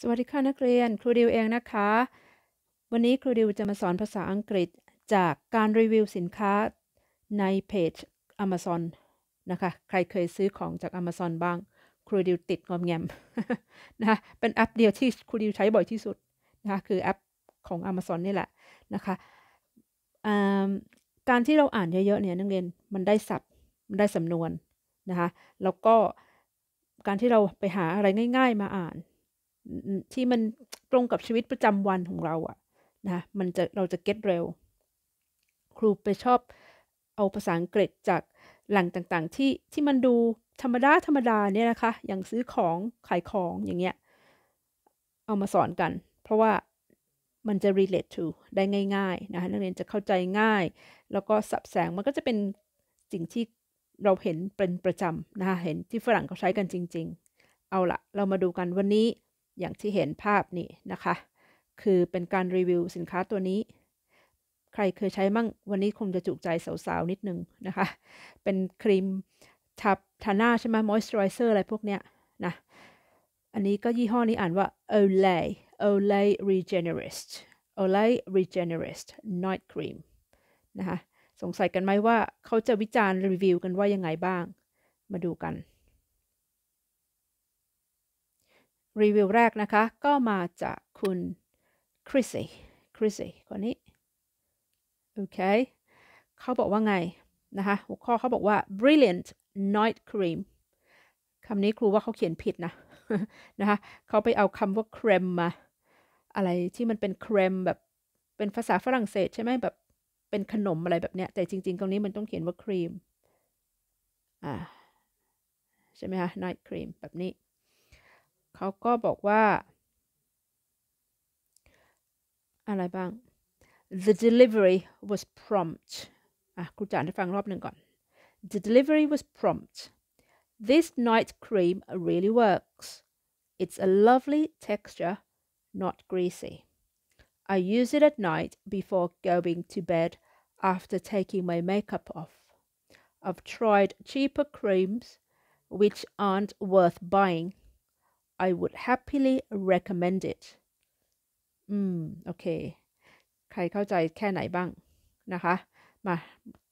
สวัสดีค่ะ นักเรียนครูดิวเองนะคะ วันนี้ครูดิวจะมาสอนภาษาอังกฤษจากการรีวิวสินค้าในเพจ Amazon นะคะใครเคยซื้อของจาก Amazon บ้างครูดิวติดงอมแงมนะะเป็นแอปเดียวที่ครูดิวใช้บ่อยที่สุดนะคะคือแอปของ Amazon นี่แหละนะคะการที่เราอ่านเยอะๆเนี่ยนักเรียนมันได้สับมันได้สำนวนนะคะแล้วก็การที่เราไปหาอะไรง่าย ๆมาอ่านที่มันตรงกับชีวิตประจำวันของเราอะนะมันจะเราจะเก็ตเร็ว ครูไปชอบเอาภาษาอังกฤษจากแหล่งต่าง ๆ ที่ ที่มันดูธรรมดาธรรมดาเนี่ยนะคะ อย่างซื้อของขายของอย่างเงี้ย เอามาสอนกัน เพราะว่ามันจะ relate to ได้ง่าย ๆนะคะนักเรียนจะเข้าใจง่าย แล้วก็สับแสงมันก็จะเป็น สิ่งที่เราเห็นเป็นประจำนะคะเห็นที่ฝรั่งเขาใช้กันจริง ๆ เอาละเรามาดูกันวันนี้อย่างที่เห็นภาพนี่นะคะ คือเป็นการรีวิวสินค้าตัวนี้ ใครเคยใช้มั่ง วันนี้คงจะจุกใจสาวๆ นิดนึงนะคะ เป็นครีมทาทาหน้าใช่ไหมมอยส์เจอไรเซอร์อะไรพวกเนี้ยนะอันนี้ก็ยี่ห้อนี้อ่านว่า Olay Olay Regenerist Olay Regenerist Night Cream นะคะสงสัยกันไหมว่าเขาจะวิจารณ์รีวิวกันว่ายังไงบ้างมาดูกันรีวิวแรกนะคะ ก็มาจากคุณคริสซี่คริสซี่คนนี้ โอเค เขาบอกว่าไง นะคะหัวข้อเขาบอกว่า brilliant night cream คำนี้ครูว่าเขาเขียนผิดนะ นะคะเขาไปเอาคำว่าครีมมาอะไรที่มันเป็นครีมแบบ เป็นภาษาฝรั่งเศสใช่ไหมแบบเป็นขนมอะไรแบบเนี้ยแต่จริงๆตรงนี้มันต้องเขียนว่าครีมอ่าใช่ไหมคะ night cream แบบนี้เขา ก็ บอก ว่า อะไร บ้าง the delivery was prompt อ่ะ ครูจะอ่านให้ฟัง รอบหนึ่งก่อน the delivery was prompt this night cream really works it's a lovely texture not greasy I use it at night before going to bed after taking my makeup off I've tried cheaper creams which aren't worth buying I would happily recommend it อืม โอเค ใครเข้าใจแค่ไหนบ้าง นะคะมา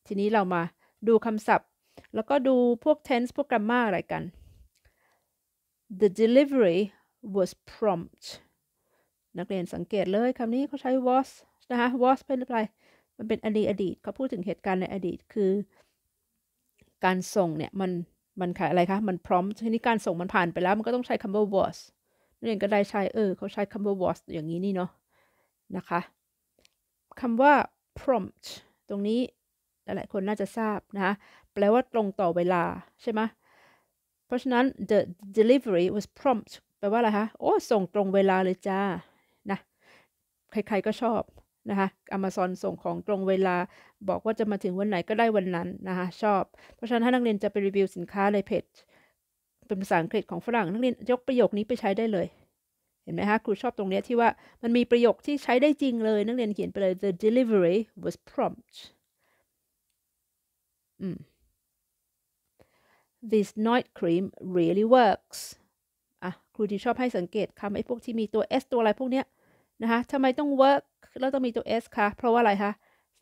ทีนี้เรามาดูคำศัพท์ แล้วก็ดูพวก tense พวก grammar อะไรกัน The delivery was prompt นักเรียนสังเกตเลยคำนี้เขาใช้ was นะคะ was เป็นอะไรมันเป็นอดีตอดีตเขาพูดถึงเหตุการณ์ในอดีตคือการส่งเนี่ยมันมันขายอะไรคะ มันพร้อมทีนี้การส่งมันผ่านไปแล้ว มันก็ต้องใช้คำว่า was นั่นเองก็ได้ใช้เออเขาใช้คำว่า was อย่างนี้นี่เนาะนะคะคำว่า prompt ตรงนี้หลายๆคนน่าจะทราบ นะคะแปลว่าตรงต่อเวลา ใช่ไหมเพราะฉะนั้น the delivery was prompt แปลว่าอะไรคะโอ้ส่งตรงเวลาเลยจ้านะ ใครๆก็ชอบนะคะอเมซอนส่งของตรงเวลาบอกว่าจะมาถึงวันไหนก็ได้วันนั้นนะคะชอบ เพราะฉะนั้นถ้านักเรียนจะไปรีวิวสินค้าในเพจ เป็นภาษาอังกฤษของฝรั่ง นักเรียนยกประโยคนี้ไปใช้ได้เลย เห็นไหมคะครูชอบตรงนี้ที่ว่ามันมีประโยคที่ใช้ได้จริงเลยนักเรียนเขียนไปเลย the delivery was prompt this night cream really works อ่ะครูที่ชอบให้สังเกตคำไอ้พวกที่มีตัว s ตัวอะไรพวกเนี้ยนะคะทำไมต้อง work เราต้องมีตัว s ค่ะ เพราะว่าอะไรคะ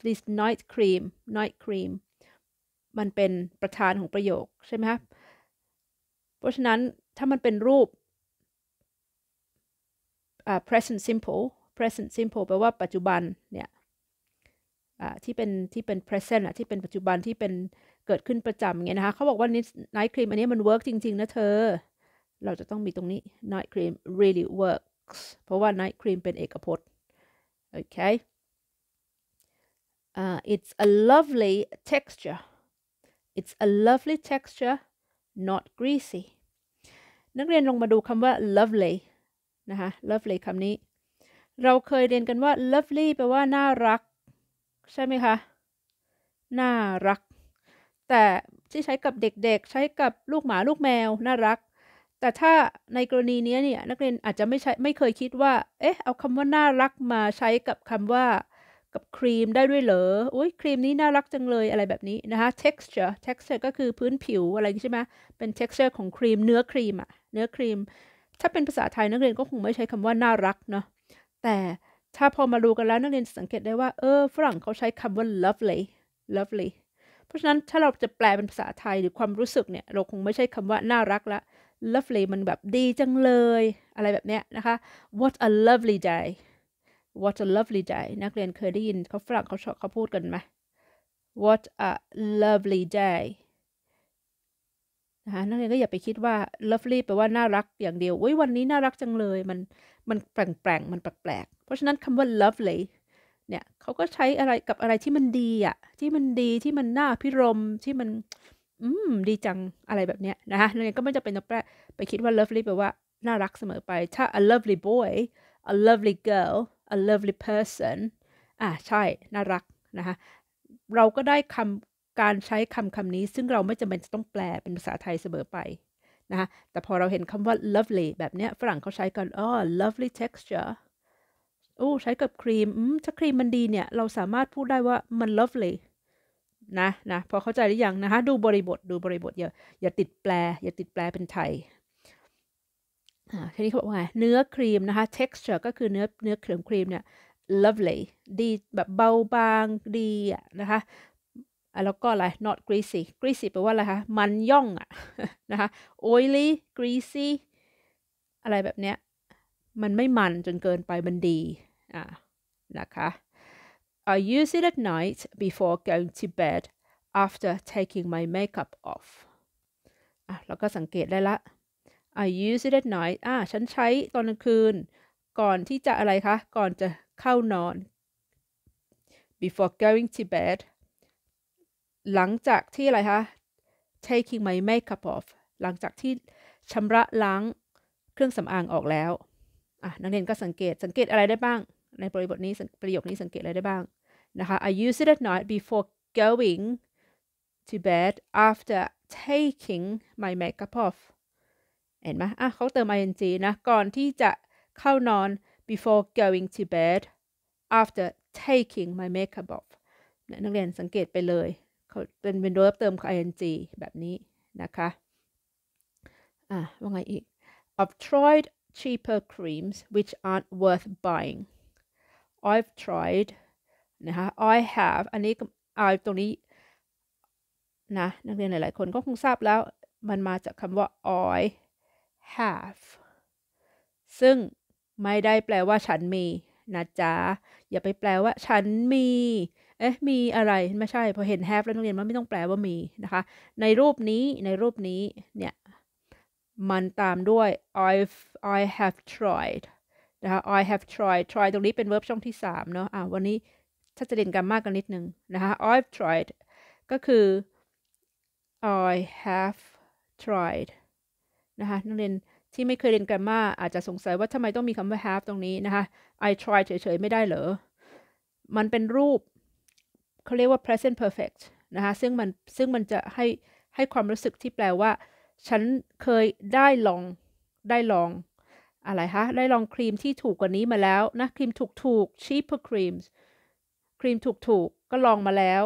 this night cream night cream มันเป็นประธานของประโยคใช่ไหมคะ เพราะฉะนั้นถ้ามันเป็นรูป uh, present simple present simple แปลว่าปัจจุบันเนี่ยที่เป็นที่เป็น present อะที่เป็นปัจจุบันที่เป็นเกิดขึ้นประจำเงี้ยนะคะเขาบอกว่านี่ night cream อันนี้มัน work จริง ๆ นะเธอ เราจะต้องมีตรงนี้ night cream really works เพราะว่า night cream เป็นเอกพจน์ Okay. Uh, it's a lovely texture. It's a lovely texture, not greasy. นักเรียนลงมาดูคำว่า lovely นะคะ lovely คำนี้ เราเคยเรียนกันว่า lovely แปลว่าน่ารักใช่ไหมคะ น่ารัก แต่ที่ใช้กับเด็กๆ ใช้กับลูกหมาลูกแมวน่ารักแต่ถ้าในกรณีนี้เนี่ยนักเรียนอาจจะไม่ใช้ไม่เคยคิดว่า เอ๊ะเอาคำว่าน่ารักมาใช้กับคำว่ากับครีมได้ด้วยเหรอโอ้ยครีมนี้น่ารักจังเลยอะไรแบบนี้นะคะ texture texture ก็คือพื้นผิวอะไรใช่ไหมเป็น texture ของครีมเนื้อครีมอะเนื้อครีมถ้าเป็นภาษาไทยนักเรียนก็คงไม่ใช้คำว่าน่ารักเนาะแต่ถ้าพอมาดูกันแล้วนักเรียนสังเกตได้ว่าเออฝรั่งเขาใช้คำว่า lovely lovely เพราะฉะนั้นถ้าเราจะแปลเป็นภาษาไทยหรือความรู้สึกเนี่ยเราคงไม่ใช่คำว่าน่ารักละ lovely มันแบบดีจังเลยอะไรแบบเนี้ยนะคะ what a lovely day what a lovely day นักเรียนเคยได้ยินเขาฝรั่งเขาชอบเขาพูดกันไหม what a lovely day นะคะนักเรียนก็อย่าไปคิดว่า lovely แปลว่าน่ารักอย่างเดียวอุ้ยวันนี้น่ารักจังเลยมันมันแปลงๆมันแปลกๆเพราะฉะนั้นคำว่า lovely เนี่ยเขาก็ใช้อะไรกับอะไรที่มันดีอะที่มันดีที่มันน่าพิรม ที่มันอืมดีจังอะไรแบบเนี้ย นะคะัก็ไม่จะเป็นแปไปคิดว่า lovely แปลว่าน่ารักเสมอไป ถ้า a lovely boy a lovely girl a lovely person อ่าใช่น่ารัก นะคะเราก็ได้คำการใช้คำคำนี้ ซึ่งเราไม่จำเป็นจะต้องแปลเป็นภาษาไทยเสมอไป นะคะแต่พอเราเห็นคำว่า lovely แบบเนี้ย ฝรั่งเขาใช้กันอ๋อ lovely texture โอ้ใช้กับครีม ถ้าครีมมันดีเนี่ยเราสามารถพูดได้ว่ามัน lovely นะนะพอเข้าใจหรือยังนะคะดูบริบทดูบริบทอย่าอย่าติดแปลอย่าติดแปลเป็นไทยอ่าทีนี้เขาบอกว่าเนื้อครีมนะคะ texture ก็คือเนื้อเนื้อครีมครีมเนี่ย lovely ดี แบบเบาบางดีอ่ะนะคะแล้วก็อะไร not greasy greasy แปลว่าอะไรคะ มันย่องอ่ะนะคะ oily greasy อะไรแบบเนี้ยมันไม่มันจนเกินไปมันดีอ่านะคะ I use it at night before going to bed after taking my makeup off อเราก็สังเกตได้ละ I use it at night อ่ะฉันใช้ตอนกลางคืนก่อนที่จะอะไรคะ ก่อนจะเข้านอน before going to bed หลังจากที่อะไรคะ taking my makeup off หลังจากที่ชำระล้างเครื่องสำอางออกแล้ว อ่ะ นักเรียนก็สังเกต สังเกตอะไรได้บ้างในบริบทนี้ ประโยคนี้สังเกตอะไรได้บ้างนะคะ I use it at night before going to bed after taking my makeup off เห็นไหมอ่ะเขาเติม ing นะ ก่อนที่จะเข้านอน before going to bed after taking my makeup off นักเรียนสังเกตไปเลยเขาเป็นเป็นโดยเติม ing แบบนี้นะคะ อ่ะว่าไงอีก I've tried cheaper creams which aren't worth buying I've tried นะคะ I have อันนี้ I ตรงนี้นะ นักเรียนหลายๆคนก็คงทราบแล้ว มันมาจากคำว่า I have ซึ่งไม่ได้แปลว่าฉันมี นะจ๊ะ อย่าไปแปลว่าฉันมี เอ๊ะ มีอะไร ไม่ใช่พอเห็น have แล้วนักเรียนมันไม่ต้องแปลว่ามี นะคะ ในรูปนี้ ในรูปนี้เนี่ย มันตามด้วย I've I have tried นะคะ I have tried try ตรงนี้เป็น verb ช่องที่ 3 เนาะ อ่าวันนี้ถ้าจะเรียนกันมากกันนิดนึงนะคะ I've tried ก็คือ I have tried นะคะนักเรียนที่ไม่เคยเรียนกันมมาอาจจะสงสัยว่าทำไมต้องมีคำว่า have ตรงนี้นะคะ I try เฉยๆ ไม่ได้เหรอ มันเป็นรูปเขาเรียกว่า present perfect นะคะซึ่งมันซึ่งมันจะให้ให้ความรู้สึกที่แปลว่า ฉันเคยได้ลองได้ลองอะไรคะได้ลองครีมที่ถูกกว่านี้มาแล้วนะครีมถูกๆ cheaper creams ครีมถูกๆ ก็ลองมาแล้ว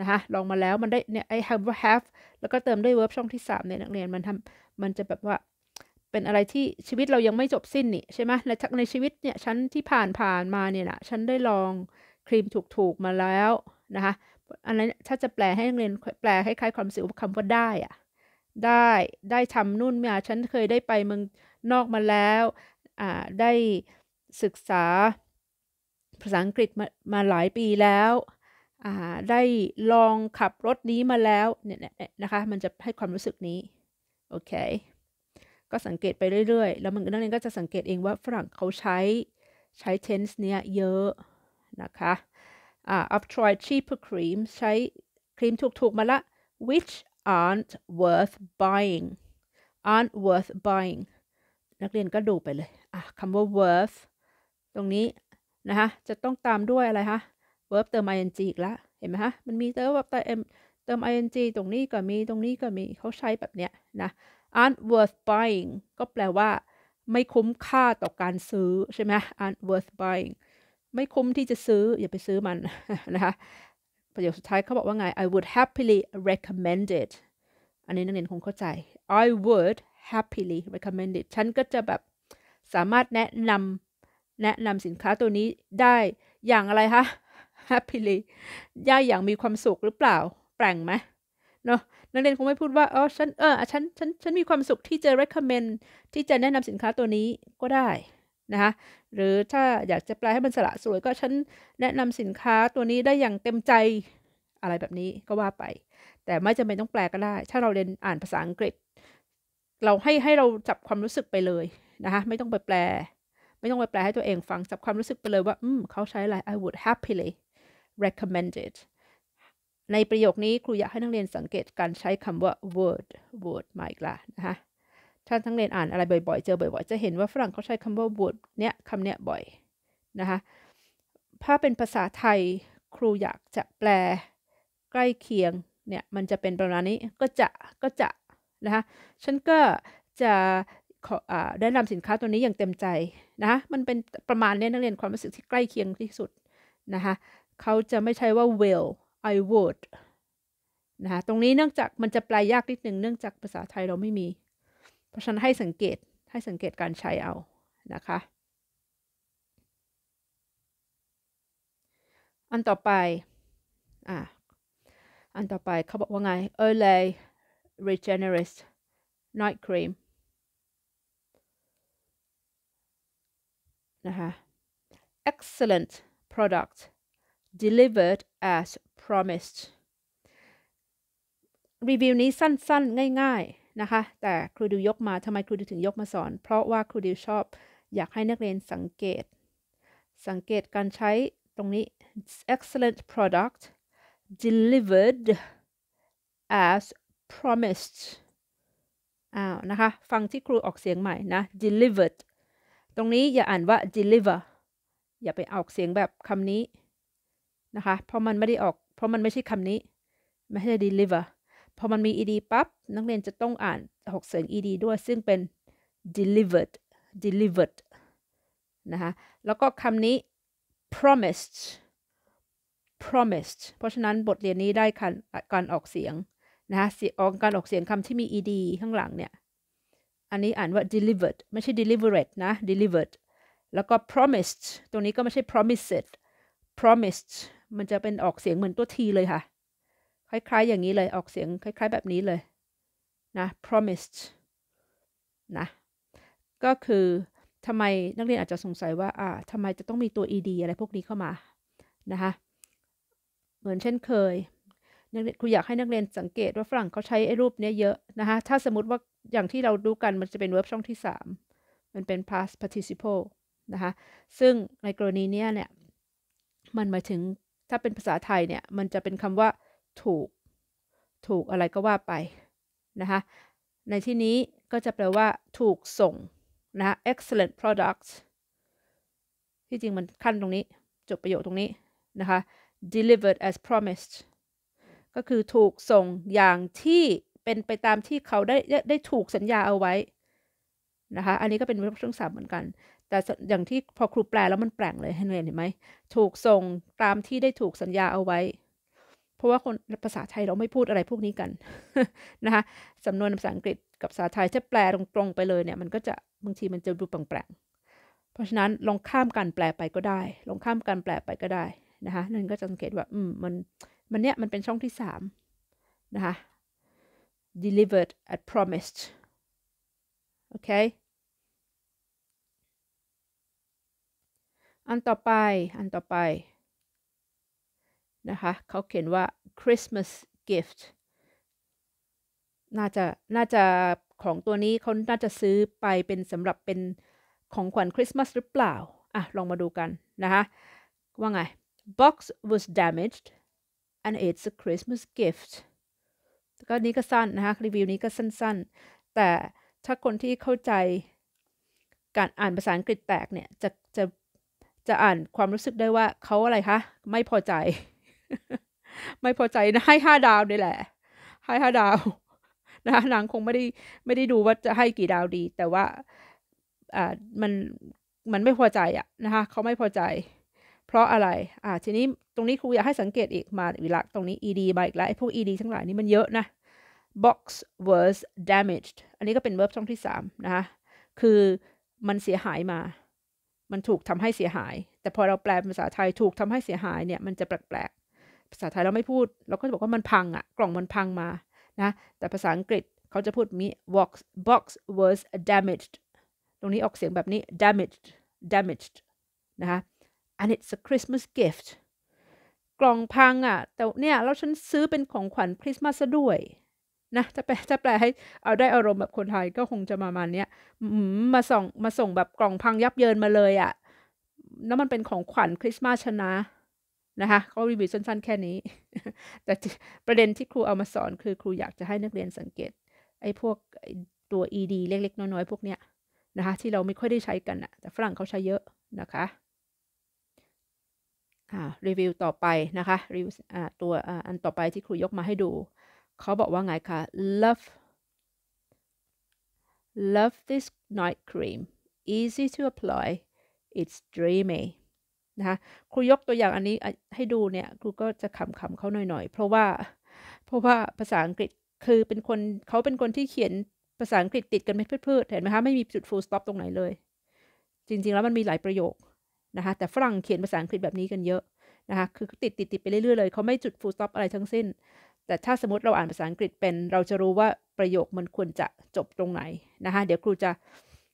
นะคะลองมาแล้วมันได้เนี่ยไอ have have แล้วก็เติมด้วย verb ช่องที่3เนี่ยนักเรียนมันทำมันจะแบบว่า เป็นอะไรที่ชีวิตเรายังไม่จบสิ้นนี่ใช่ไหมในในชีวิตเนี่ยฉันที่ผ่านผ่านมาเนี่ยนะฉันได้ลองครีมถูกๆ มาแล้วนะคะอันนั้นถ้าจะแปลให้นักเรียนแปลคล้ายๆความสิวคำว่าได้อะได้ได้ทำนู่นมาฉันเคยได้ไปเมืองนอกมาแล้ว ได้ศึกษาภาษาอังกฤษมามาหลายปีแล้ว ได้ลองขับรถนี้มาแล้ว เนี่ยนะคะ มันจะให้ความรู้สึกนี้ โอเค ก็สังเกตไปเรื่อยๆ แล้วมันนักเรียนก็จะสังเกตเองว่าฝรั่งเขาใช้ใช้เทนส์เนี้ยเยอะนะคะอ่า I've tried cheaper cream ใช้ครีมถูกๆมาละ which aren't worth buying aren't worth buying นักเรียนก็ดูไปเลย อ่ะคำว่า verb ตรงนี้ นะคะ จะต้องตามด้วยอะไรคะ verb เติม ing อีกละเห็นไหมคะ มันมีเติมแบบเติมเติม ing ตรงนี้ก็มี ตรงนี้ก็มี เขาใช้แบบเนี้ยนะ aren't worth buying ก็แปลว่า ไม่คุ้มค่าต่อการซื้อใช่ไหม aren't worth buying ไม่คุ้มที่จะซื้ออย่าไปซื้อมัน นะคะ ประโยคสุดท้ายเขาบอกว่าไง I would happily recommend it อันนี้นักเรียนคงเข้าใจ I would happily recommend e d ฉันก็จะแบบสามารถแนะนำแนะนำสินค้าตัวนี้ได้ อย่างอะไรคะ happily ได้อย่างมีความสุขหรือเปล่า แปลงไหมเนาะนักเรียนคงไม่พูดว่าอ๋อฉันเออฉันฉันฉันมีความสุขที่จะ recommend ที่จะแนะนำสินค้าตัวนี้ก็ได้นะคะหรือถ้าอยากจะแปลให้มันสละสวยก็ฉันแนะนำสินค้าตัวนี้ได้อย่างเต็มใจอะไรแบบนี้ก็ว่าไป แต่ไม่จำเป็นต้องแปลก็ได้ ถ้าเราเรียนอ่านภาษาอังกฤษเราให้ให้เราจับความรู้สึกไปเลย นะคะไม่ต้องไปแปล ไม่ต้องไปแปลให้ตัวเองฟังจับความรู้สึกไปเลยว่า อืมเขาใช้อะไร I would happily recommend it ในประโยคนี้ครูอยากให้นักเรียนสังเกตการใช้คำว่า word word มาอีกละนะคะถ้านักเรียนอ่านอะไรบ่อยๆเจอบ่อยๆจะเห็นว่าฝรั่งเขาใช้คำว่า word เนี้ยคำเนี้ยบ่อยนะคะถ้าเป็นภาษาไทยครูอยากจะแปลใกล้เคียงเนี่ยมันจะเป็นประมาณนี้ก็จะก็จะนะคะฉันก็จะได้นาสินค้าตัวนี้อย่างเต็มใจนะ มันเป็นประมาณนี้นักเรียนความรู้สึกที่ใกล้เคียงที่สุดนะคะ เขาจะไม่ใช่ว่า will I would นะะตรงนี้เนื่องจากมันจะแปลายยากนิดหนึ่ง เนื่องจากภาษาไทยเราไม่มี เพราะฉะนั้นให้สังเกตให้สังเกตการใช้เอา นะคะ อันต่อไป อ่าอันต่อไปเขาบอกว่าไง early Regenerist Night Cream นะคะ Excellent product delivered as promised รีวิวนี้ สั้นๆง่ายๆนะคะแต่ ครูดิวยก มาทำไม ครูดิวถึง ยก มา สอน เพราะ ว่า ครูดิวชอบ อยาก ให้ นักเรียน สังเกต สังเกต การ ใช้ ตรงนี้ excellent product delivered as promised อ้าวนะคะ ฟังที่ครูออกเสียงใหม่ นะ delivered ตรงนี้อย่าอ่านว่า deliver อย่าไปออกเสียงแบบคำนี้ นะคะ เพราะมัน ไม่ได้ออกเพราะมันไม่ใช่คำนี้ ไม่ใช่ deliver พอมันมี ed ปับ๊บนักเรียนจะต้องอ่านออกเสียง ed ด้วยซึ่งเป็น delivered delivered นะคะแล้วก็คำนี้ promised promised เพราะฉะนั้นบทเรียนนี้ได้การออกเสียงนะเสียงการออกเสียงคำที่มี ed ข้างหลังเนี่ยอันนี้อ่านว่า delivered ไม่ใช่ delivered นะ delivered แล้วก็ promised ตรงนี้ก็ไม่ใช่ promised promised มันจะเป็นออกเสียงเหมือนตัวทีเลยค่ะ คล้ายๆอย่างนี้เลย ออกเสียงคล้ายๆแบบนี้เลย นะ promised นะ ก็คือทำไมนักเรียนอาจจะสงสัยว่าอ่าทำไมจะต้องมีตัว ed อะไรพวกนี้เข้ามา นะคะ เหมือนเช่นเคยครูอยากให้นักเรียนสังเกตว่าฝรั่งเขาใช้ไอ้รูปนี้เยอะนะคะถ้าสมมติว่าอย่างที่เราดูกันมันจะเป็นเวิร์บช่องที่ 3 มันเป็น past participle นะคะซึ่งในกรณีนี้เนี่ยมันหมายถึงถ้าเป็นภาษาไทยเนี่ยมันจะเป็นคำว่าถูก ถูกอะไรก็ว่าไปนะคะในที่นี้ก็จะแปลว่าถูกส่งนะะ excellent product ที่จริงมันขั้นตรงนี้ จบประโยคตรงนี้นะคะ delivered as promised ก็คือถูกส่งอย่างที่เป็นไปตามที่เขาได้ได้ถูกสัญญาเอาไว้ นะคะ อันนี้ก็เป็นเรื่องสามเหมือนกัน แต่อย่างที่พอครูแปลแล้วมันแปลงเลยเห็นเห็นไหมถูกส่งตามที่ได้ถูกสัญญาเอาไว้ เพราะว่าคนภาษาไทยเราไม่พูดอะไรพวกนี้กัน นะคะสำนวนภาษาอังกฤษกับภาษาไทย ถ้าแปลตรงๆไปเลยเนี่ยมันก็จะบางทีมันจะดูแปลงๆเพราะฉะนั้นลองข้ามการแปลไปก็ได้ ลองข้ามการแปลไปก็ได้นะคะนั่นก็จะสังเกตว่าอืมมันมันเนี้ยมันเป็นช่องที่สามนะคะ delivered a t promised โอเค อันต่อไป อันต่อไป นะคะเขาเขียนว่า Christmas gift น่าจะ น่าจะ ของตัวนี้เขา น่าจะซื้อไปเป็นสำหรับเป็น ของขวัญคริสต์มาสหรือเปล่า อ่ะ ลองมาดูกัน นะคะว่าไง box was damaged and it's a Christmas gift ก็นี้ก็สั้นนะคะรีวิวนี้ก็สั้นๆ แต่ถ้าคนที่เข้าใจการอ่านภาษาอังกฤษแตกเนี่ย จะจะจะอ่านความรู้สึกได้ว่าเขาอะไรคะ ไม่พอใจ ไม่พอใจนะให้ห้าดาวนี่แหละ ให้ห้าดาวนะนางคงไม่ได้ไม่ได้ดูว่าจะให้กี่ดาวดี แต่ว่าอ่ามันมันไม่พอใจอะนะคะเขาไม่พอใจเพราะอะไร อ่า ทีนี้ ตรงนี้ครูอยากให้สังเกตอีกมาอีกละตรงนี้ ed มาอีกแล้วไอ้พวก ed ทั้งหลายนี่มันเยอะนะ box was damaged อันนี้ก็เป็น verb ช่องที่ 3 นะคะคือมันเสียหายมา มันถูกทำให้เสียหาย แต่พอเราแปลเป็นภาษาไทยถูกทำให้เสียหายเนี่ย มันจะแปลกๆ ภาษาไทยเราไม่พูด เราก็จะบอกว่ามันพังอะกล่องมันพังมา นะ แต่ภาษาอังกฤษเขาจะพูดมี box box was damaged ตรงนี้ออกเสียงแบบนี้ damaged damaged นะคะ and it's a Christmas gift กล่องพังอะ่ะ แต่เนี่ยแล้วฉันซื้อเป็นของขวัญคริสต์มาสด้วย นะจะแปลจะแปลให้ เอาได้อารมณ์แบบคนไทย ก็คงจะมามาเนี้ยมาส่ง มาส่งแบบกล่องพัง ยับเยินมาเลยอะ่ะ แล้วมันเป็นของขวัญคริสต์มาสชนะ นะคะก็รีวิวสั้น ๆ แค่นี้ แต่ ประเด็นที่ครูเอามาสอน คือครูอยากจะให้นักเรียนสังเกต ไอ้พวกตัว ed เล็กๆ น้อยๆพวกเนี้ยนะคะ ที่เราไม่ค่อยได้ใช้กันอะแต่ฝรั่งเขาใช้เยอะนะคะรีวิวต่อไปนะคะรีวิวตัวอันต่อไปที่ครูยกมาให้ดูเขาบอกว่าไงคะ love love this night cream easy to apply it's dreamy นะคะครูยกตัวอย่างอันนี้ให้ดูเนี่ยครูก็จะขำๆเขาหน่อยๆ เพราะว่า เพราะว่าภาษาอังกฤษคือเป็นคนเขาเป็นคนที่เขียนภาษาอังกฤษติดกันเป็เพืชๆเห็นไหมคะ ไม่มีจุด full stop ตรงไหนเลย จริง ๆแล้วมันมีหลายประโยคนะคะแต่ฝรั่งเขียนภาษาอังกฤษแบบนี้กันเยอะนะคะคือติดติดติดไปเรื่อยๆเลยเขาไม่จุด full stop อะไรทั้งสิ้นแต่ถ้าสมมติเราอ่านภาษาอังกฤษเป็นเราจะรู้ว่าประโยคมันควรจะจบตรงไหนนะคะเดี๋ยวครูจะ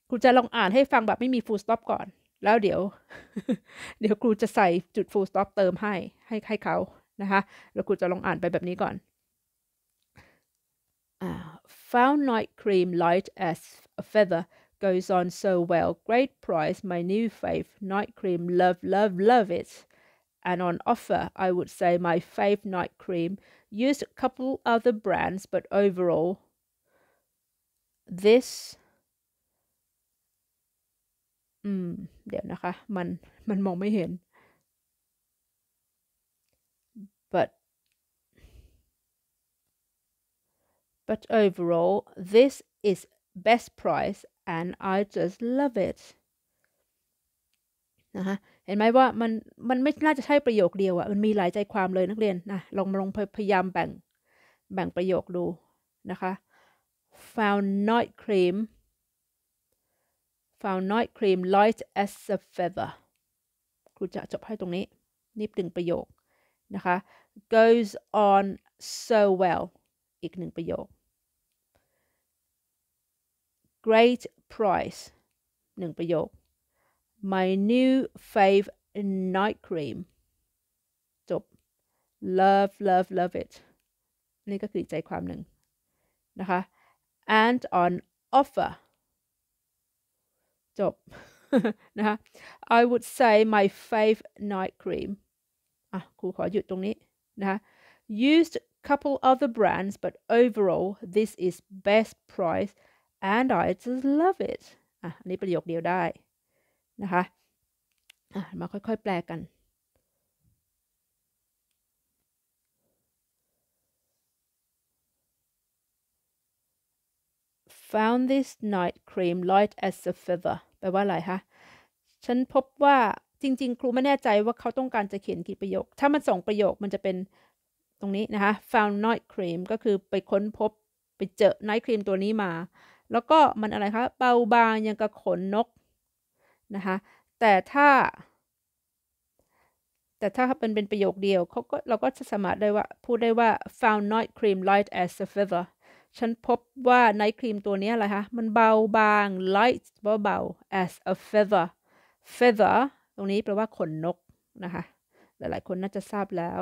ครูจะลองอ่านให้ฟังแบบไม่มี full stop ก่อนแล้วเดี๋ยวเดี๋ยวครูจะใส่จุด full stop เติมให้ให้ให้เขานะคะแล้วครูจะลองอ่านไปแบบนี้ก่อน found night cream light as a feather goes on so well. Great price, my new fave, night cream, love, love, love it. And on offer, I would say my fave night cream. Used a couple other brands, but overall, this อืมเดี๋ยวนะคะ มัน มันมองไม่เห็น mm, but but overall this is best price and I just love it นะคะเห็นไหมว่ามันมันไม่น่าจะใช่ประโยคเดียวอะมันมีหลายใจความเลยนักเรียนนะ ลองลองพยายามแบ่งแบ่งประโยคดูนะคะ found night cream found night cream light as a feather ครูจะจบให้ตรงนี้นี่หนึ่งประโยค นะคะ goes on so well อีกหนึ่งประโยค great price หนึ่งประโยค my new fave night cream จบ love love love it นี่ก็คือใจความหนึ่งนะคะ and on offer จบนะคะ I would say my fave night cream อ่ะครูขอหยุดตรงนี้นะคะ used couple other brands but overall this is best price and I just love it อ่ะอันนี้ประโยคเดียวได้นะคะอ่ะมาค่อย ๆ แปลกัน found this night cream light as a feather แปลว่าอะไรคะฉันพบว่าจริงๆ ครูไม่แน่ใจว่าเขาต้องการจะเขียนกี่ประโยค ถ้ามันสองประโยคมันจะเป็นตรงนี้นะคะ found night cream ก็คือไปค้นพบ ไปเจอ night cream ตัวนี้มาแล้วก็มันอะไรคะ เบา บางยังกระขนนก นะคะแต่ถ้า แต่ถ้าเป็นเป็นประโยคเดียวเขาก็เราก็จะสามารถได้ว่า พูดได้ว่า found night cream light as a feather ฉันพบว่าไนท์ครีมตัวนี้อะไรคะ มันเบา บาง light เบาๆ as a feather feather ตรงนี้แปลว่าขนนกนะคะหลาย ๆ คนน่าจะทราบแล้ว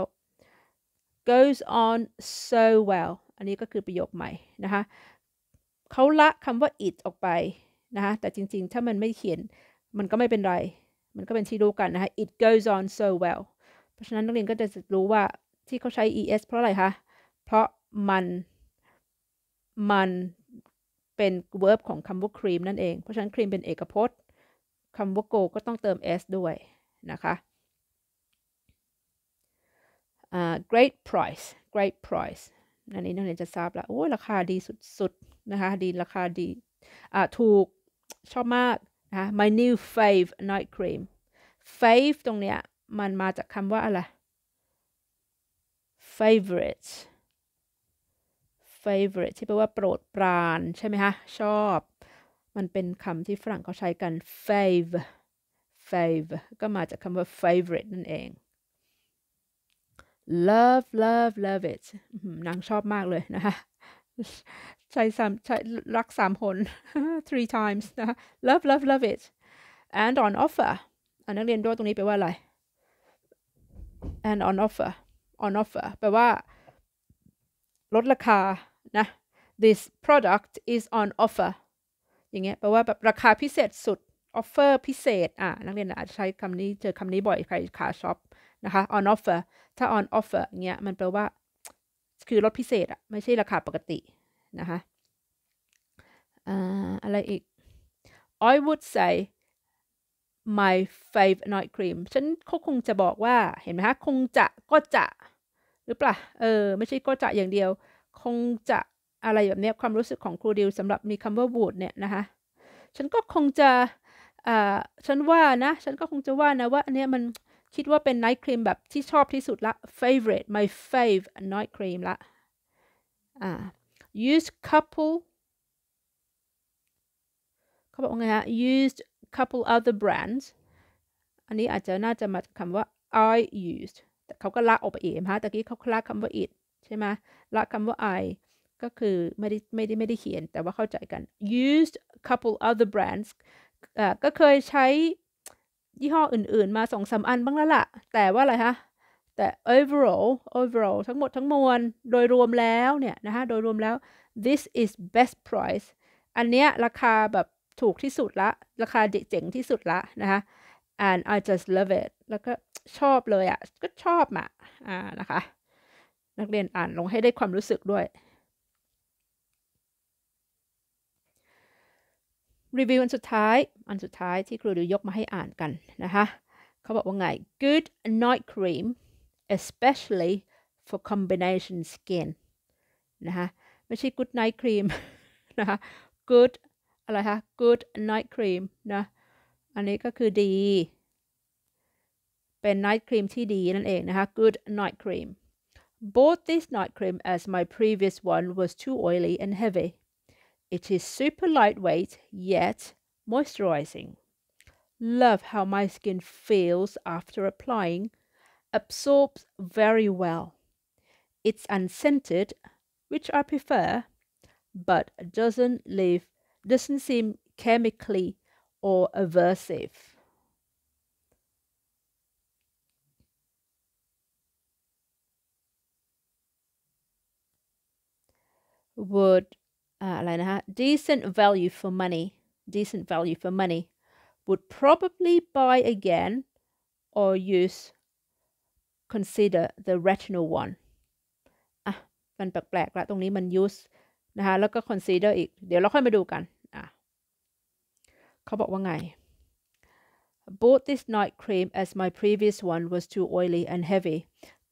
goes on so well อันนี้ก็คือประโยคใหม่ นะคะเขาละคำว่า it ออกไป นะคะแต่จริงๆ ถ้ามันไม่เขียน มันก็ไม่เป็นไร มันก็เป็นที่รู้กัน นะคะ it goes on so well เพราะฉะนั้นนักเรียนก็จะรู้ว่าที่เขาใช้ es เพราะอะไรคะ เพราะมัน มันเป็น verb ของคำว่า cream นั่นเอง เพราะฉะนั้น cream เป็นเอกพจน์คำว่า go ก็ต้องเติม s ด้วย นะคะ uh, great price great price อันนี้นักเรียนจะทราบละโอ้ราคาดีสุดๆ นะคะ ดีราคาดี อ่าถูกชอบมากนะ my new fave night cream fave ตรงเนี้ย มันมาจากคำว่าอะไร favorite favorite ที่แปลว่าโปรดปรานใช่ไหมคะ ชอบ มันเป็นคำที่ฝรั่งเขาใช้กัน fave fave ก็มาจากคำว่า favorite นั่นเอง love love love it นางชอบมากเลยนะคะใช้สามใช้รักสามหน three times นะ love love love it and on offer อันนักเรียนด้วยตรงนี้แปลว่าอะไร and on offer on offer แปลว่าลดราคานะ this product is on offer อย่างเงี้ยแปลว่าแบบราคาพิเศษสุด offer พิเศษอ่ะนักเรียนอาจจะใช้คำนี้เจอคำนี้บ่อยใครขาช็อปนะคะ on offer ถ้า on offer เงี้ยมันแปลว่า คือลดพิเศษอะไม่ใช่ราคาปกติ นะคะอะไรอีก I would say my fave night cream ฉันก็คงจะบอกว่า เห็นไหมคะคงจะก็จะหรือเปล่าเออ ไม่ใช่ก็จะอย่างเดียว คงจะ อะไรแบบนี้ความรู้สึกของครูดิวสำหรับมีคำว่า would เนี่ยนะคะฉันก็คงจะอ่าฉันว่านะ ฉันก็คงจะว่านะว่าอันเนี้ยมันคิดว่าเป็นไนท์ครีมแบบ ที่ชอบที่สุดละ favorite my fave night cream ละอ่า used couple เขาบอกไงฮะ used couple other brands อันนี้อาจจะน่าจะมาจากคำว่า I used แต่เขาก็ละออกไปเองฮะตะกี้เขาละคำว่า it ใช่ไหมละคำว่า I ก็คือไม่ได้ไม่ได้ไม่ได้เขียนแต่ว่าเข้าใจกัน used couple other brands ก็เคยใช้ยี่ห้ออื่นๆ มาสองสาอันบ้างแล้วละ่ะแต่ว่าอะไรคะแต่ overall overall ทั้งหมดทั้งมวล โดยรวมแล้วเนี่ยนะคะโดยรวมแล้ว this is best price อันเนี้ยราคาแบบถูกที่สุดละ ราคาเจ๋งที่สุดละนะคะ and I just love it แล้วก็ชอบเลยอะ่ะ ก็ชอบอะ่ะอ่านะคะ นักเรียนอ่านลงให้ได้ความรู้สึกด้วยรีวิวอัน สุดท้าย อัน สุดท้ายที่ครู ดู ยกมาให้อ่านกัน นะคะเขาบอกว่า ไง good night cream especially for combination skin นะคะไม่ใช่ good night cream นะคะ good อะไรคะ good night cream นะ อันนี้ ก็คือดี เป็น night cream ที่ดี นั่นเอง นะคะ good night cream bought this night cream as my previous one was too oily and heavy It is super lightweight yet moisturizing. Love how my skin feels after applying. Absorbs very well. It's unscented, which I prefer, but doesn't leave doesn't seem chemically or aversive. Would อะไรนะฮะ decent value for money decent value for money would probably buy again or use consider the r e t i n a l one อ่ะมันแปลกๆละตรงนี้มัน use นะคะแล้วก็ consider อีกเดี๋ยวเราค่อยมาดูกันอ่ะเขาบอกว่าไง bought this night cream as my previous one was too oily and heavy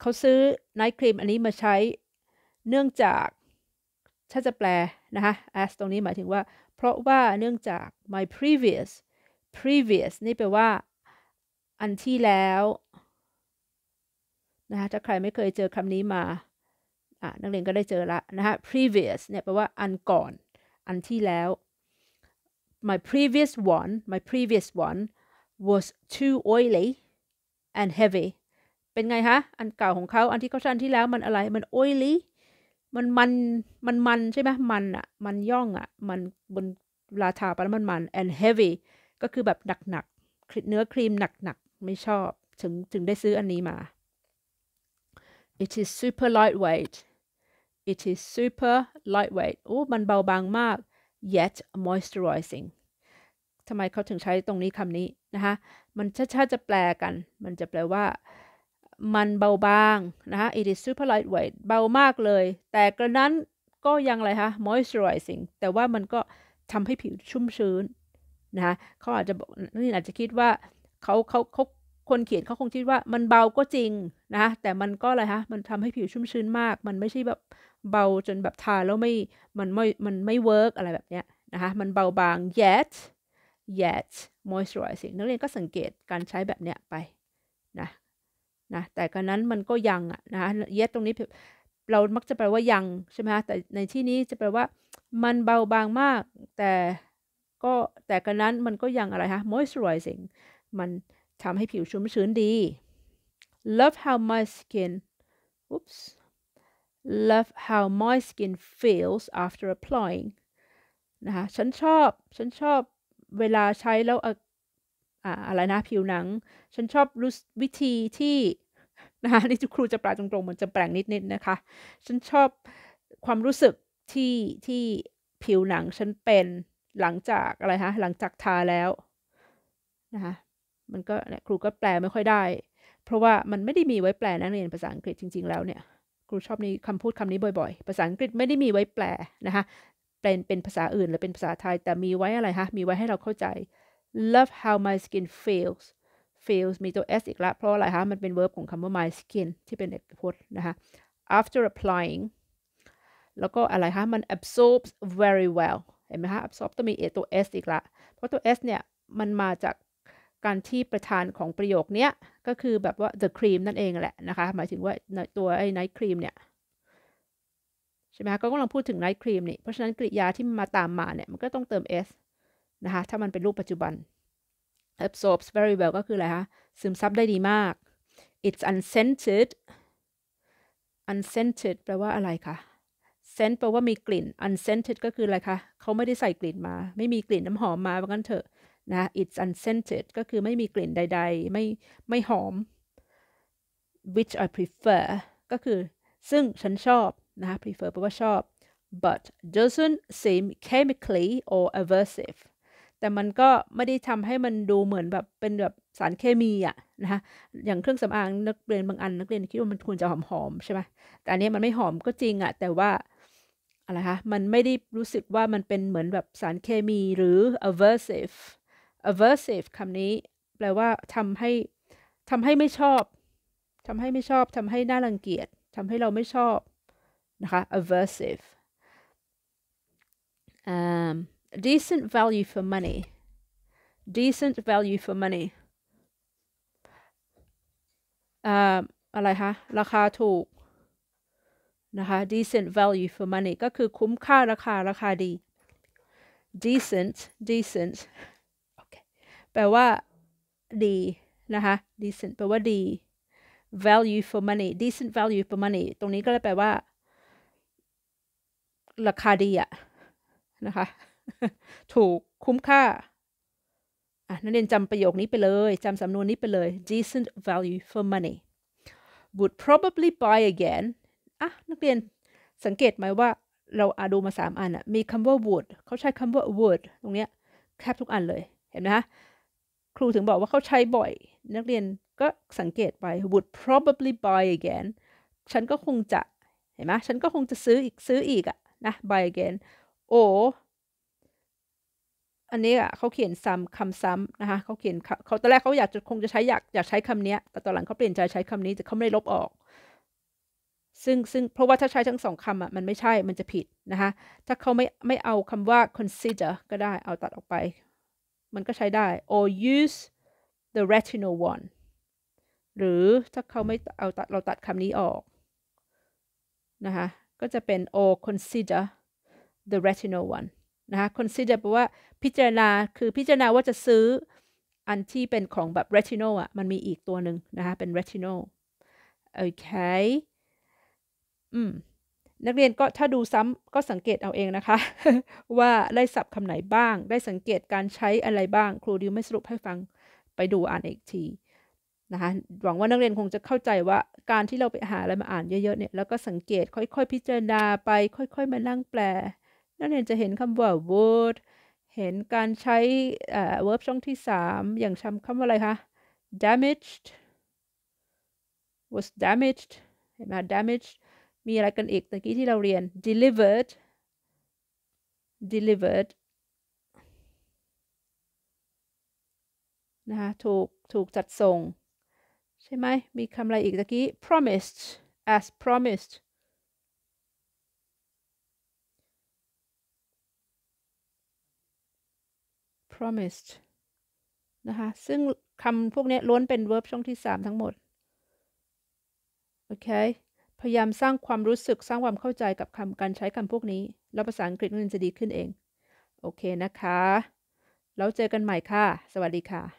เขาซื้อ night cream อันนี้มาใช้เนื่องจากถ้าจะแปล นะคะ as ตรงนี้หมายถึงว่า เพราะว่าเนื่องจาก my previous previous นี่แปลว่าอันที่แล้ว นะคะถ้าใครไม่เคยเจอคำนี้มา อ่ะ นักเรียนก็ได้เจอละนะคะ previous เนี่ยแปลว่าอันก่อน อันที่แล้ว my previous one my previous one was too oily and heavy เป็นไงฮะ อันเก่าของเขาอันที่เขาชั้นที่แล้วมันอะไร มัน oily มันมัน มัน มัน ใช่ไหมมันอะมันย่องอะมันบนราทาปแล้วมันมัน and heavy ก็คือแบบหนักหนักเนื้อครีมหนักหนักไม่ชอบ ถึงถึงได้ซื้ออันนี้มา it is super lightweight it is super lightweight โอ้มันเบาบางมาก yet moisturizing ทำไมเขาถึงใช้ตรงนี้คำนี้นะคะมันัดๆจะแปลกัน มันจะแปลว่ามันเบาบางนะคะ it is super lightweight เบามากเลย แต่กระนั้นก็ยังอะไรคะ moisturizing แต่ว่ามันก็ทำให้ผิวชุ่มชื้นนะคะเขาอาจจะนี่อาจจะคิดว่าเขาเขาเขาคนเขียนเขาคงคิดว่ามันเบาก็จริงนะ แต่มันก็อะไรฮะมันทำให้ผิวชุ่มชื้นมาก มันไม่ใช่แบบเบาจนแบบทาแล้วไม่ มันไม่ มันไม่เวิร์กอะไรแบบเนี้ยนะคะมันเบาบาง yet yet moisturizing นักเรียนก็สังเกตการใช้แบบเนี้ยไปนะนะแต่กรนั้นมันก็ยังอะนะเย็ดตรงนี้เรามักจะแปลว่ายัง ใช่ไหมแต่ในที่นี้จะแปลว่ามันเบาบางมากแต่ก็ แต่กระนั้นมันก็ยังอะไรฮะ moisturizing มันทำให้ผิวชุ่มชื้นดี love how my skin oops love how my skin feels after applying นะคะฉันชอบ ฉันชอบเวลาใช้แล้วอะไรนะผิวหนังฉันชอบรู้วิธีที่นะคะนี่ครูจะแปลตรงๆเหมือนจะแปลงนิดๆนนะคะฉันชอบความรู้สึกที่ที่ผิวหนังฉันเป็นหลังจากอะไรฮะหลังจากทาแล้วนะคะมันก็เนี่ยครูก็แปลไม่ค่อยได้ เพราะว่ามันไม่ได้มีไว้แปลนักเรียนภาษาอังกฤษจริงๆ แล้วเนี่ยครูชอบนี้คำพูดคำนี้บ่อย ๆ ภาษาอังกฤษไม่ได้มีไว้แปลนะคะเป็นเป็นภาษาอื่นหรือเป็นภาษาไทยแต่มีไว้อะไรฮะมีไว้ให้เราเข้าใจ love how my skin feels feels มีตัว s อีกละเพราะอะไรคะ มันเป็น verb ของคำว่า my skin ที่เป็นเอกพจน์นะคะ after applying แล้วก็อะไรคะ มัน absorbs very well เห็นไหมคะ absorb ต้องมีตัว s อีกละเพราะตัว s เนี่ย มันมาจากการที่ประธานของประโยคเนี้ย ก็คือแบบว่า the cream นั่นเองแหละนะคะ หมายถึงว่าตัวไอ้ night cream เนี่ย ใช่ไหมคะก็กำลังพูดถึง night cream นี่ เพราะฉะนั้นกริยาที่มาตามมาเนี่ยมันก็ต้องเติม s นะคะ ถ้ามันเป็นรูปปัจจุบัน absorbs very well ก็คืออะไรคะ ซึมซับได้ดีมาก it's unscented unscented แปลว่าอะไรคะ scent แปลว่ามีกลิ่น unscented ก็คืออะไรคะ เขาไม่ได้ใส่กลิ่นมา ไม่มีกลิ่น น้ำหอมมาว่ากันเถอะนะ it's unscented ก็คือไม่มีกลิ่นใดๆ ไม่ไม่หอม which I prefer ก็คือ ซึ่งฉันชอบ นะคะ prefer แปลว่าชอบ but doesn't seem chemically or aversive แต่มันก็ไม่ได้ทำให้มันดูเหมือนแบบ เป็นแบบสารเคมีอะนะคะอย่างเครื่องสำอางนักเรียนบางอันนักเรียนคิดว่ามันควรจะหอมๆใช่ไหมแต่อันนี้มันไม่หอมก็จริงอะแต่ว่า อะไรคะมันไม่ได้รู้สึกว่ามันเป็นเหมือนแบบสารเคมีหรือ aversive aversive คำนี้ แปลว่าทำให้ทำให้ไม่ชอบ ทำให้ไม่ชอบ ทำให้น่ารังเกียจทำให้เราไม่ชอบ นะคะ aversive decent value for money. Decent value for money Uh, อะไรคะราคาถูกนะคะ decent value for money ก็คือคุ้มค่าราคาราคาดี decent decent โอเคแปลว่าดีนะคะ decent แปลว่าดี value for money decent value for money ตรงนี้ก็เลยแปลว่า ราคาดีอะนะคะถูกคุ้มค่า อ่ะ นักเรียนจำประโยคนี้ไปเลยจำสำนวนนี้ไปเลย decent value for money would probably buy again อ่ะ นักเรียนสังเกตไหมว่าเราอาดูมาสามอันอะมีคำว่า would เขาใช้คำว่า would ตรงเนี้ยแคบทุกอันเลยเห็นไหมคะครูถึงบอกว่าเขาใช้บ่อย นักเรียนก็สังเกตไป would probably buy again ฉันก็คงจะ เห็นไหมฉันก็คงจะซื้ออีกซื้ออีกอะนะ buy again or อันนี้อ่ะเขาเขียนซ้ำคำซ้ำนะคะเขาเขียนเขาตอนแรกเขาอยากจะคงจะใช้อยากอยากใช้คำนี้แต่ตอนหลังเขาเปลี่ยนใจใช้คำนี้ แต่เขาไม่ได้ลบออก ซึ่งซึ่งเพราะว่าถ้าใช้ทั้งสองคำอ่ะมันไม่ใช่มันจะผิดนะคะถ้าเขาไม่ไม่เอาคำว่า consider ก็ได้เอาตัดออกไป มันก็ใช้ได้ or use the retinal one หรือถ้าเขาไม่เอาตัดเราตัดคำนี้ออกนะคะก็จะเป็น or consider the retinal one นะคะ consider แปลว่าพิจารณาคือพิจารณาว่าจะซื้ออันที่เป็นของแบบ r e t i n a l อ่ะ มันมีอีกตัวหนึ่งนะคะเป็น r e t i n a l โอเค อืม นักเรียนก็ถ้าดูซ้ำก็สังเกตเอาเองนะคะ ว่าได้สับคำไหนบ้าง ได้สังเกตการใช้อะไรบ้าง ครูดิวไม่สรุปให้ฟังไปดูอ่านอีกที นะคะหวังว่านักเรียนคงจะเข้าใจว่าการที่เราไปหาอะไรมาอ่านเยอะๆเนี่ยแล้วก็สังเกตค่อยๆพิจารณาไปค่อย ๆมานั่งแปลนักเรียนจะเห็นคำว่า would เห็นการใช้ verb ช่องที่ 3 อย่างคำว่าอะไรคะ damaged was damaged เห็นไหม damaged มีอะไรกันอีกตะกี้ที่เราเรียน delivered delivered นะคะถูกถูกจัดส่งใช่ไหมมีคำอะไรอีกตะกี้ promised as promised promised นะคะซึ่งคำพวกนี้ล้วนเป็น verb ช่องที่ 3 ทั้งหมด โอเค พยายามสร้างความรู้สึก สร้างความเข้าใจกับคำ การใช้คำพวกนี้ แล้วภาษาอังกฤษมันจะดีขึ้นเอง โอเคนะคะ แล้วเจอกันใหม่ค่ะ สวัสดีค่ะ